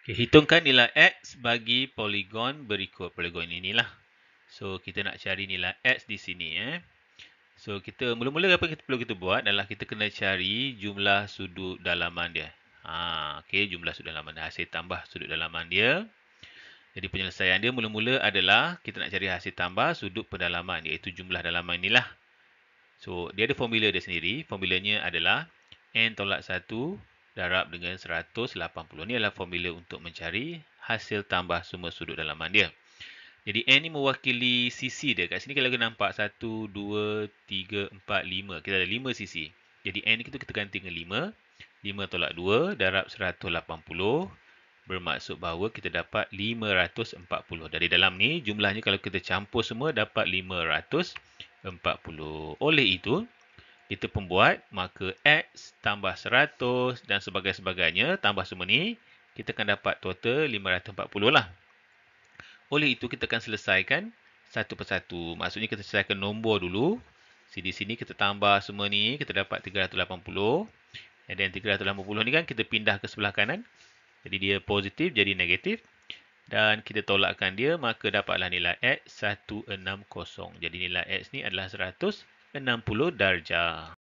Okay, hitungkan nilai X bagi poligon berikut poligon ini inilah. So, kita nak cari nilai X di sini. Eh. So, kita mula-mula apa kita perlu kita buat adalah kita kena cari jumlah sudut dalaman dia. Ha, okay, jumlah sudut dalaman dia. Hasil tambah sudut dalaman dia. Jadi, penyelesaian dia mula-mula adalah kita nak cari hasil tambah sudut pendalaman iaitu jumlah dalaman inilah. So, dia ada formula dia sendiri. Formulanya adalah N tolak 1 darab dengan 180. Ini adalah formula untuk mencari hasil tambah semua sudut dalaman dia. Jadi N ni mewakili sisi dia. Kat sini kalau kita nampak 1, 2, 3, 4, 5. Kita ada 5 sisi. Jadi N ni kita ganti dengan 5. 5 tolak 2 darab 180. Bermaksud bahawa kita dapat 540. Dari dalam ni jumlahnya kalau kita campur semua dapat 540. Oleh itu, kita pembuat maka X tambah 100 dan sebagainya tambah semua ni kita akan dapat total 540 lah. Oleh itu kita akan selesaikan satu persatu. Maksudnya kita selesaikan nombor dulu. So, di sini kita tambah semua ni kita dapat 380. Dan 380 ni kan kita pindah ke sebelah kanan. Jadi dia positif jadi negatif. Dan kita tolakkan dia maka dapatlah nilai X 160. Jadi nilai X ni adalah 160. 60 darjah.